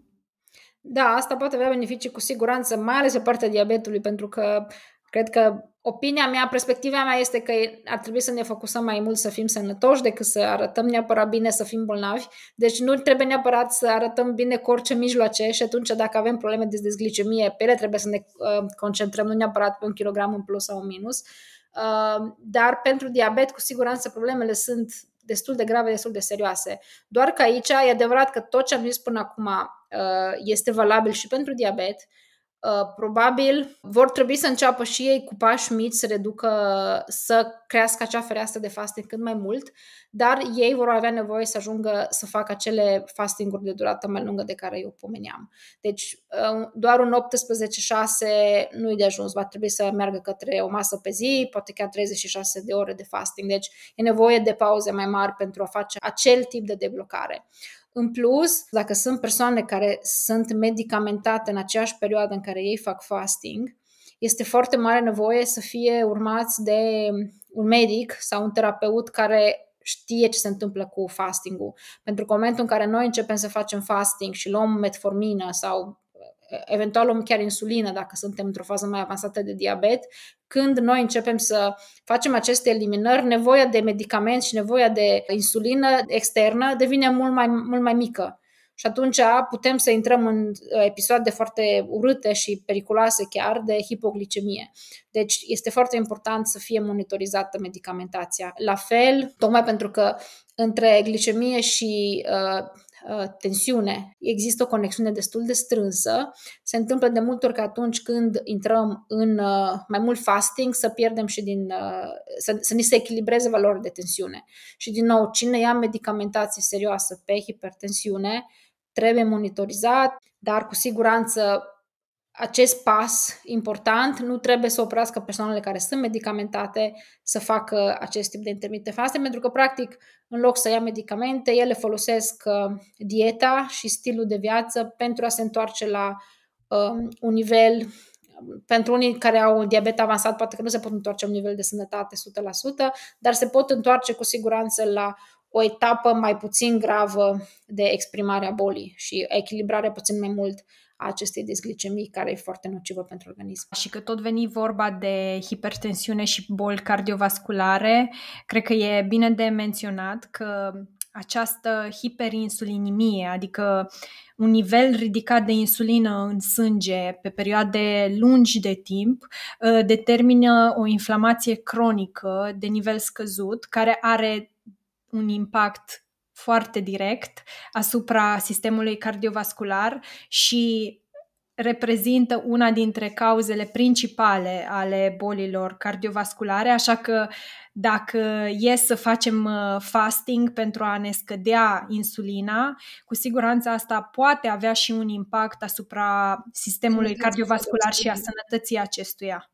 Da, asta poate avea beneficii cu siguranță, mai ales pe partea diabetului, pentru că cred că opinia mea, perspectiva mea este că ar trebui să ne focusăm mai mult să fim sănătoși decât să arătăm neapărat bine să fim bolnavi. Deci nu trebuie neapărat să arătăm bine cu orice mijloace și atunci dacă avem probleme de dezglicemie, pe ele trebuie să ne uh, concentrăm nu neapărat pe un kilogram în plus sau în minus. Uh, Um, dar pentru diabet, cu siguranță, problemele sunt destul de grave, destul de serioase. Doar că aici e adevărat că tot ce am zis până acum uh, este valabil și pentru diabet, Uh, probabil vor trebui să înceapă și ei cu pași mici să reducă, să crească acea fereastră de fasting cât mai mult, dar ei vor avea nevoie să ajungă să facă acele fastinguri de durată mai lungă de care eu pomeneam. Deci uh, doar un 18-6 nu-i de ajuns, va trebui să meargă către o masă pe zi, poate chiar 36 de ore de fasting, deci e nevoie de pauze mai mari pentru a face acel tip de deblocare. În plus, dacă sunt persoane care sunt medicamentate în aceeași perioadă în care ei fac fasting, este foarte mare nevoie să fie urmați de un medic sau un terapeut care știe ce se întâmplă cu fastingul. Pentru că în momentul în care noi începem să facem fasting și luăm metformină sau eventual luăm chiar insulină dacă suntem într-o fază mai avansată de diabet, când noi începem să facem aceste eliminări, nevoia de medicament și nevoia de insulină externă devine mult mai, mult mai mică. Și atunci putem să intrăm în uh, episoade foarte urâte și periculoase chiar de hipoglicemie. Deci este foarte important să fie monitorizată medicamentația. La fel, tocmai pentru că între glicemie și uh, Uh, tensiune. Există o conexiune destul de strânsă. Se întâmplă de multe ori că atunci când intrăm în uh, mai mult fasting, să pierdem și din. Uh, să, să ni se echilibreze valorile de tensiune. Și, din nou, cine ia medicamentație serioasă pe hipertensiune, trebuie monitorizat, dar cu siguranță acest pas important nu trebuie să oprească persoanele care sunt medicamentate să facă acest tip de intermite faste, pentru că, practic, în loc să ia medicamente, ele folosesc uh, dieta și stilul de viață pentru a se întoarce la uh, un nivel pentru unii care au un diabet avansat, poate că nu se pot întoarce la un nivel de sănătate 100%, dar se pot întoarce cu siguranță la o etapă mai puțin gravă de exprimare a bolii și echilibrare puțin mai mult uh, a acestei dezglicemii care e foarte nocivă pentru organism. Și că tot veni vorba de hipertensiune și boli cardiovasculare, cred că e bine de menționat că această hiperinsulinimie, adică un nivel ridicat de insulină în sânge pe perioade lungi de timp, ă, determină o inflamație cronică de nivel scăzut, care are un impact foarte direct asupra sistemului cardiovascular și reprezintă una dintre cauzele principale ale bolilor cardiovasculare, așa că dacă e să facem uh, fasting pentru a ne scădea insulina, cu siguranță asta poate avea și un impact asupra sistemului cardiovascular și a sănătății acestuia.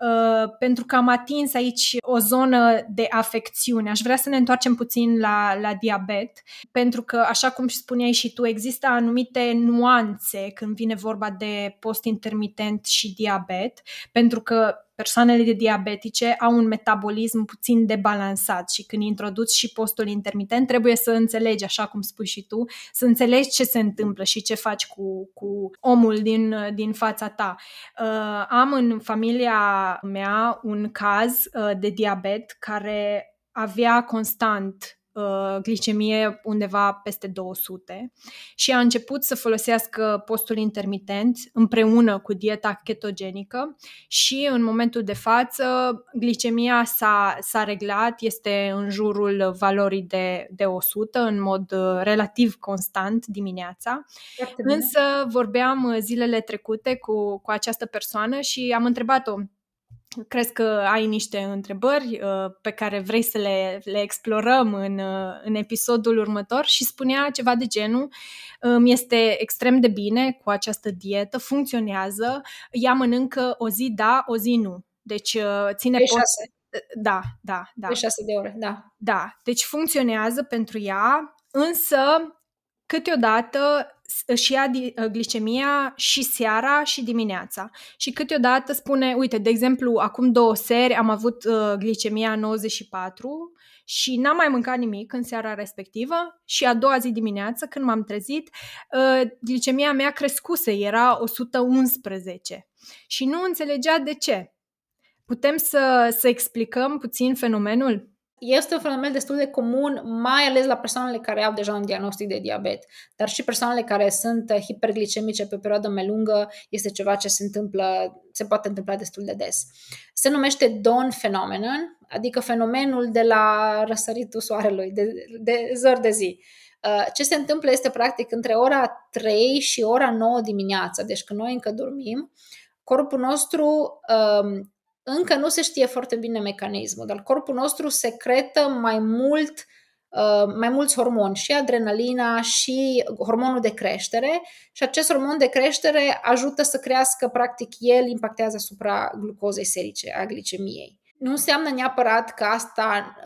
Uh, pentru că am atins aici o zonă de afecțiune. Aș vrea să ne întoarcem puțin la, la diabet, pentru că, așa cum spuneai și tu, există anumite nuanțe când vine vorba de post intermitent și diabet, pentru că persoanele diabetice au un metabolism puțin debalansat și când introduci și postul intermitent, trebuie să înțelegi, așa cum spui și tu, să înțelegi ce se întâmplă și ce faci cu, cu omul din, din fața ta. Uh, am în familia mea un caz uh, de diabet care avea constant Uh, glicemie undeva peste 200 și a început să folosească postul intermitent împreună cu dieta ketogenică și în momentul de față glicemia s-a, s-a reglat, este în jurul valorii de, de 100 în mod uh, relativ constant dimineața. Iată Însă vorbeam uh, zilele trecute cu, cu această persoană și am întrebat-o crezi că ai niște întrebări uh, pe care vrei să le, le explorăm în, uh, în episodul următor și spunea ceva de genul, um, este extrem de bine cu această dietă, funcționează, ea mănâncă o zi da, o zi nu. Deci uh, ține cont... Uh, da, da, da. De 6 de ore, da. Da, deci funcționează pentru ea, însă câteodată și ia uh, glicemia și seara și dimineața. Și câteodată spune, uite, de exemplu, acum două seri am avut uh, glicemia 94 și n-am mai mâncat nimic în seara respectivă și a doua zi dimineață, când m-am trezit, uh, glicemia mea crescuse, era 111. Și nu înțelegea de ce. Putem să, să explicăm puțin fenomenul? este un fenomen destul de comun, mai ales la persoanele care au deja un diagnostic de diabet, dar și persoanele care sunt hiperglicemice pe o perioadă mai lungă, este ceva ce se întâmplă, se poate întâmpla destul de des. Se numește dawn phenomenon, adică fenomenul de la răsăritul soarelui, de, de zor de zi. Uh, ce se întâmplă este practic între ora 3 și ora 9 dimineața, deci când noi încă dormim, corpul nostru um, încă nu se știe foarte bine mecanismul, dar corpul nostru secretă mai mult uh, mai mulți hormoni, și adrenalina și hormonul de creștere și acest hormon de creștere ajută să crească, practic el impactează asupra glucozei serice, a glicemiei nu înseamnă neapărat că asta,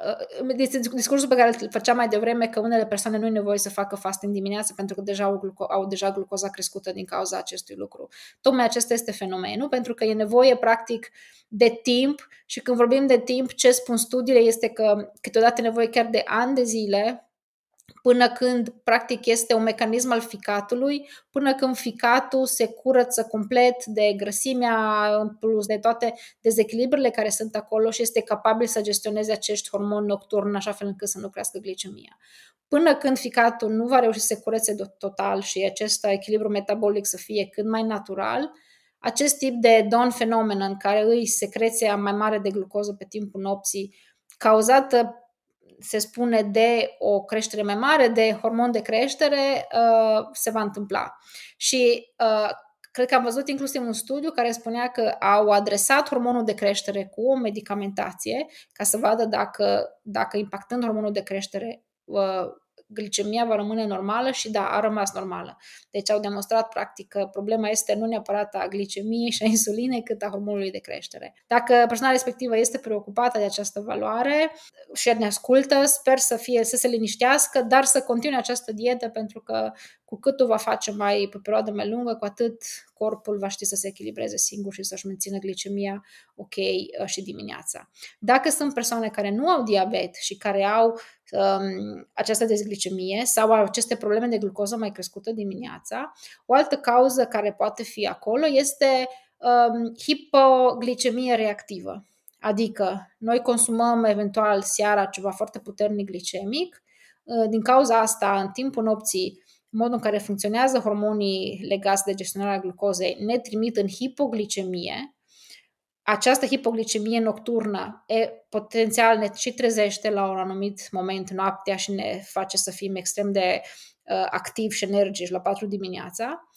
uh, este discursul pe care îl făceam mai devreme că unele persoane nu e nevoie să facă în dimineața pentru că deja au, gluco- au deja glucoza crescută din cauza acestui lucru. Tocmai acesta este fenomenul, pentru că e nevoie practic de timp și când vorbim de timp, ce spun studiile este că câteodată e nevoie chiar de ani de zile până când, practic, este un mecanism al ficatului, până când ficatul se curăță complet de grăsimea, în plus de toate dezechilibrele care sunt acolo și este capabil să gestioneze acești hormoni nocturni în așa fel încât să nu crească glicemia. Până când ficatul nu va reuși să se curețe total și acest echilibru metabolic să fie cât mai natural, acest tip de don fenomen în care îi secreția mai mare de glucoză pe timpul nopții, cauzată se spune de o creștere mai mare, de hormon de creștere, uh, se va întâmpla. Și uh, cred că am văzut inclusiv un studiu care spunea că au adresat hormonul de creștere cu o medicamentație ca să vadă dacă, dacă impactând hormonul de creștere uh, glicemia va rămâne normală și da, a rămas normală. Deci au demonstrat practic că problema este nu neapărat a glicemiei și a insulinei, cât a hormonului de creștere. Dacă persoana respectivă este preocupată de această valoare și ne ascultă, sper să, fie, să se liniștească, dar să continue această dietă pentru că cu cât o va face mai pe perioadă mai lungă, cu atât corpul va ști să se echilibreze singur și să-și mențină glicemia ok uh, și dimineața. Dacă sunt persoane care nu au diabet și care au um, această dezglicemie sau au aceste probleme de glucoză mai crescută dimineața, o altă cauză care poate fi acolo este um, hipoglicemie reactivă. Adică noi consumăm eventual seara ceva foarte puternic glicemic, uh, din cauza asta, în timpul nopții, modul în care funcționează hormonii legați de gestionarea glucozei ne trimit în hipoglicemie, această hipoglicemie nocturnă e, potențial ne și trezește la un anumit moment noaptea și ne face să fim extrem de uh, activi și energici la 4 dimineața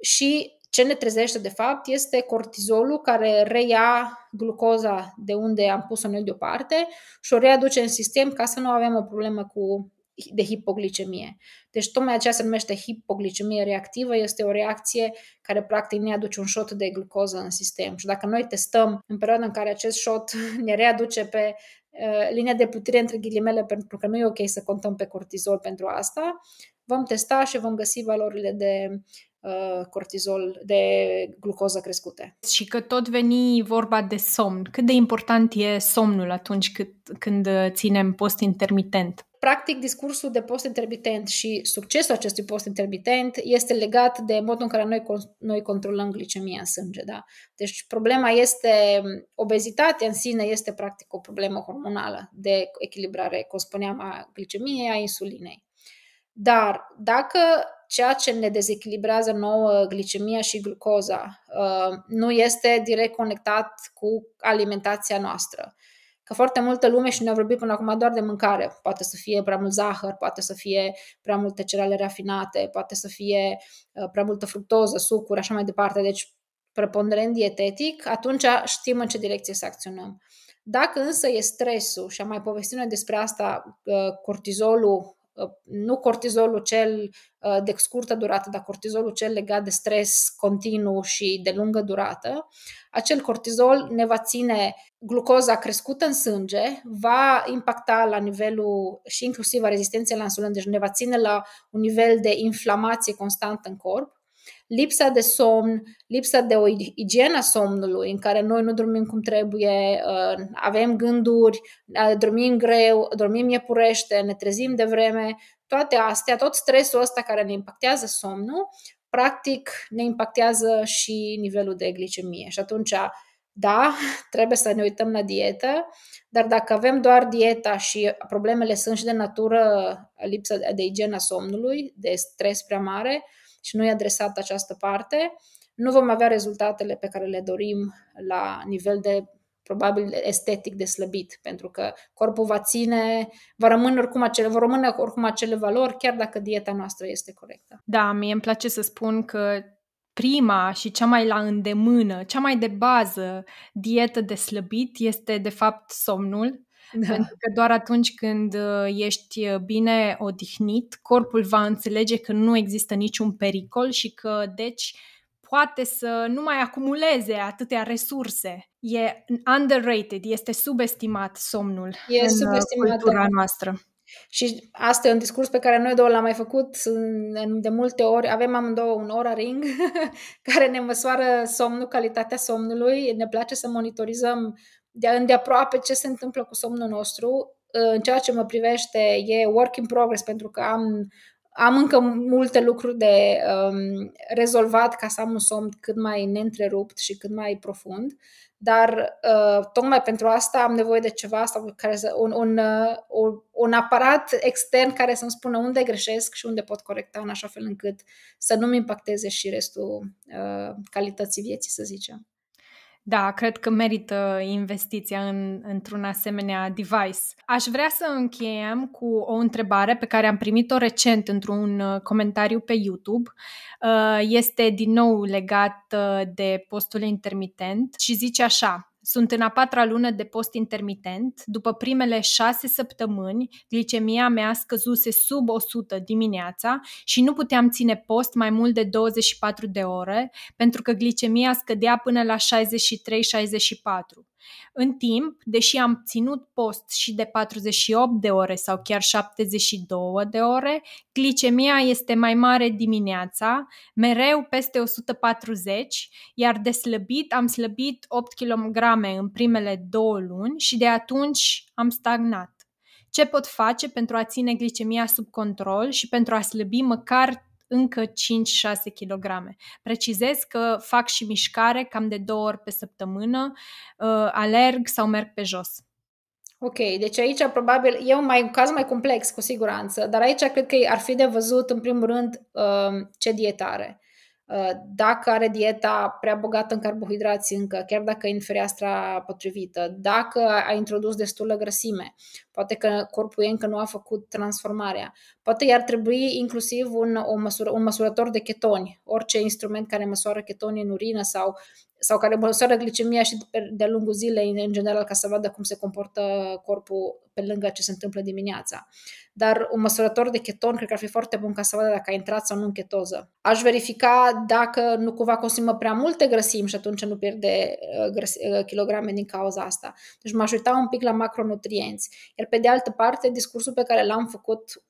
și ce ne trezește de fapt este cortizolul care reia glucoza de unde am pus-o noi deoparte și o readuce în sistem ca să nu avem o problemă cu de hipoglicemie. Deci tocmai aceea se numește hipoglicemie reactivă, este o reacție care practic ne aduce un shot de glucoză în sistem. Și dacă noi testăm în perioada în care acest shot ne readuce pe uh, linia de putere între ghilimele, pentru că nu e ok să contăm pe cortizol pentru asta, vom testa și vom găsi valorile de uh, cortizol, de glucoză crescute. Și că tot veni vorba de somn. Cât de important e somnul atunci cât, când uh, ținem post intermitent? Practic, discursul de post intermitent și succesul acestui post intermitent este legat de modul în care noi, noi controlăm glicemia în sânge. Da? Deci, problema este, obezitatea în sine este practic o problemă hormonală de echilibrare, cum spuneam, a glicemiei, a insulinei. Dar dacă ceea ce ne dezechilibrează nouă glicemia și glucoza uh, nu este direct conectat cu alimentația noastră, Că foarte multă lume și ne-a vorbit până acum doar de mâncare. Poate să fie prea mult zahăr, poate să fie prea multe cereale rafinate, poate să fie uh, prea multă fructoză, sucuri, așa mai departe. Deci, preponderent dietetic, atunci știm în ce direcție să acționăm. Dacă însă e stresul, și am mai povestit noi despre asta, uh, cortizolul Ă, nu cortizolul cel ă, de scurtă durată, dar cortizolul cel legat de stres continuu și de lungă durată, acel cortizol ne va ține glucoza crescută în sânge, va impacta la nivelul și inclusiv a rezistenței la insulină, deci ne va ține la un nivel de inflamație constant în corp, lipsa de somn, lipsa de o igienă somnului, în care noi nu dormim cum trebuie, uh, avem gânduri, dormim greu, dormim iepurește, ne trezim de vreme, toate astea, tot stresul ăsta care ne impactează somnul, practic ne impactează și nivelul de glicemie. Și atunci, da, trebuie să ne uităm la dietă, dar dacă avem doar dieta și problemele sunt și de natură lipsă de igienă somnului, de stres prea mare, și nu e adresată această parte, nu vom avea rezultatele pe care le dorim la nivel de probabil estetic de slăbit, pentru că corpul va ține, va rămâne oricum acele, vor rămâne oricum acele valori, chiar dacă dieta noastră este corectă. Da, mie îmi place să spun că prima și cea mai la îndemână, cea mai de bază dietă de slăbit este de fapt somnul da. Pentru că doar atunci când uh, ești uh, bine odihnit, corpul va înțelege că nu există niciun pericol și că, deci, poate să nu mai acumuleze atâtea resurse. E underrated, este subestimat somnul e în uh, subestimat, da. cultura noastră. Și asta e un discurs pe care noi două l-am mai făcut de multe ori. Avem amândouă un ora ring care ne măsoară somnul, calitatea somnului. Ne place să monitorizăm de îndeaproape ce se întâmplă cu somnul nostru. În ceea ce mă privește e work in progress pentru că am, am încă multe lucruri de um, rezolvat ca să am un somn cât mai neîntrerupt și cât mai profund, dar uh, tocmai pentru asta am nevoie de ceva sau care să, un, un, uh, un, aparat extern care să-mi spună unde greșesc și unde pot corecta în așa fel încât să nu-mi impacteze și restul uh, calității vieții, să zicem. Da, cred că merită investiția în, într-un asemenea device. Aș vrea să încheiem cu o întrebare pe care am primit-o recent într-un uh, comentariu pe YouTube. Uh, este din nou legat uh, de postul intermitent și zice așa. Sunt în a patra lună de post intermitent. După primele șase săptămâni, glicemia mea scăzuse sub 100 dimineața și nu puteam ține post mai mult de 24 de ore, pentru că glicemia scădea până la 63-64. În timp, deși am ținut post și de 48 de ore sau chiar 72 de ore, glicemia este mai mare dimineața, mereu peste 140, iar de slăbit am slăbit 8 kg în primele două luni și de atunci am stagnat. Ce pot face pentru a ține glicemia sub control și pentru a slăbi măcar încă 5-6 kg. Precizez că fac și mișcare cam de două ori pe săptămână, uh, alerg sau merg pe jos. Ok, deci aici probabil e un, mai, un caz mai complex, cu siguranță, dar aici cred că ar fi de văzut, în primul rând, uh, ce dietare. Uh, dacă are dieta prea bogată în carbohidrați încă, chiar dacă e în fereastra potrivită, dacă a introdus destulă grăsime, poate că corpul ei încă nu a făcut transformarea, poate i-ar trebui inclusiv un, o măsură, un măsurător de chetoni, orice instrument care măsoară chetoni în urină sau, sau care măsoară glicemia și de-a lungul zilei, în general, ca să vadă cum se comportă corpul pe lângă ce se întâmplă dimineața dar un măsurător de cheton cred că ar fi foarte bun ca să vadă dacă a intrat sau nu în chetoză. Aș verifica dacă nu cumva consumă prea multe grăsimi și atunci nu pierde uh, grăs- uh, kilograme din cauza asta. Deci m-aș uita un pic la macronutrienți. Iar pe de altă parte, discursul pe care l-am făcut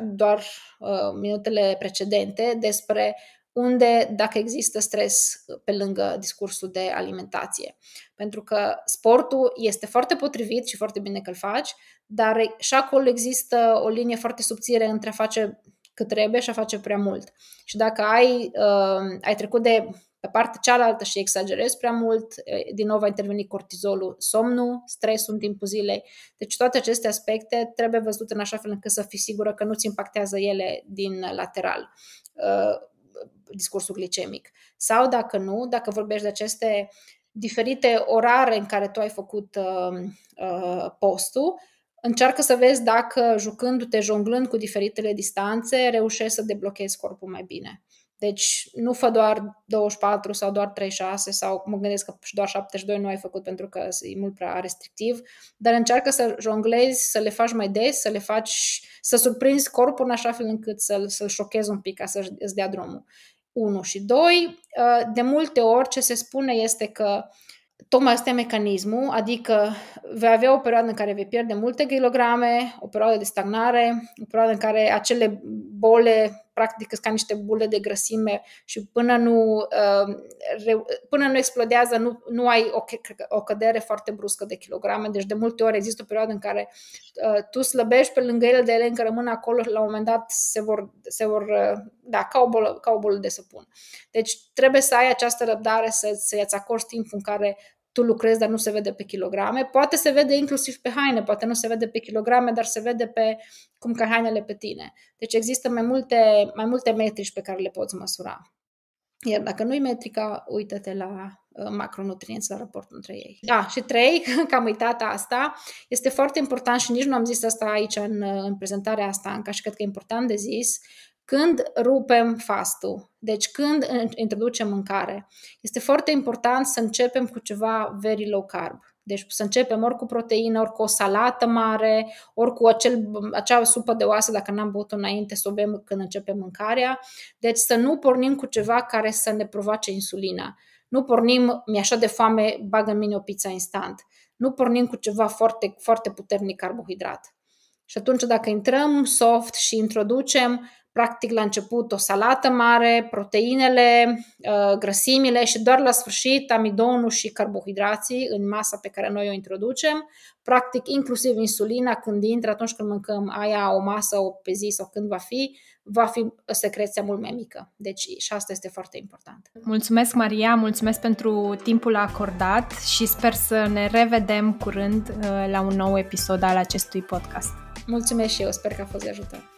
doar uh, minutele precedente despre unde, dacă există stres pe lângă discursul de alimentație. Pentru că sportul este foarte potrivit și foarte bine că îl faci, dar și acolo există o linie foarte subțire între a face cât trebuie și a face prea mult. Și dacă ai, uh, ai trecut de pe partea cealaltă și exagerezi prea mult, din nou va interveni cortizolul, somnul, stresul în timpul zilei. Deci toate aceste aspecte trebuie văzute în așa fel încât să fii sigură că nu-ți impactează ele din lateral uh, discursul glicemic. Sau dacă nu, dacă vorbești de aceste diferite orare în care tu ai făcut uh, uh, postul, Încearcă să vezi dacă, jucându-te, jonglând cu diferitele distanțe, reușești să deblochezi corpul mai bine. Deci nu fă doar 24 sau doar 36 sau mă gândesc că și doar 72 nu ai făcut pentru că e mult prea restrictiv, dar încearcă să jonglezi, să le faci mai des, să le faci, să surprinzi corpul în așa fel încât să-l, să-l șochezi un pic ca să-ți dea drumul. 1 și 2. Ă, de multe ori ce se spune este că uh, tocmai asta e mecanismul, adică vei avea o perioadă în care vei pierde multe kilograme, o perioadă de stagnare, o perioadă în care acele bole practic ca niște bule de grăsime și până nu, uh, până nu explodează, nu, nu ai o, o cădere foarte bruscă de kilograme. Deci de multe ori există o perioadă în care uh, tu slăbești pe lângă ele, de ele încă rămân acolo și la un moment dat se vor, se vor uh, da, ca o, bolă, ca o bolă de săpun. Deci trebuie să ai această răbdare, să, să-ți acorzi timpul în care tu lucrezi, dar nu se vede pe kilograme. Poate se vede inclusiv pe haine, poate nu se vede pe kilograme, dar se vede pe cum ca hainele pe tine. Deci există mai multe, mai multe metrici pe care le poți măsura. Iar dacă nu-i metrica, uită-te la uh, macronutrienți, la raportul între ei. Da, și trei, că am uitat asta, este foarte important și nici nu am zis asta aici în, uh, în prezentarea asta, încă și cred că e important de zis, când rupem fastul, deci când introducem mâncare. Este foarte important să începem cu ceva very low carb. Deci să începem ori cu proteină, ori cu o salată mare, ori cu acel, acea supă de oasă, dacă n-am băut înainte, să o bem când începem mâncarea. Deci să nu pornim cu ceva care să ne provoace insulina. Nu pornim, mi așa de foame, bagă în mine o pizza instant. Nu pornim cu ceva foarte, foarte puternic carbohidrat. Și atunci dacă intrăm soft și introducem practic la început o salată mare, proteinele, uh, grăsimile și doar la sfârșit amidonul și carbohidrații în masa pe care noi o introducem, practic inclusiv insulina când intră atunci când mâncăm aia o masă o pe zi sau când va fi, va fi secreția mult mai mică. Deci și asta este foarte important. Mulțumesc Maria, mulțumesc pentru timpul acordat și sper să ne revedem curând uh, la un nou episod al acestui podcast. Mulțumesc și eu, sper că a fost de ajutor.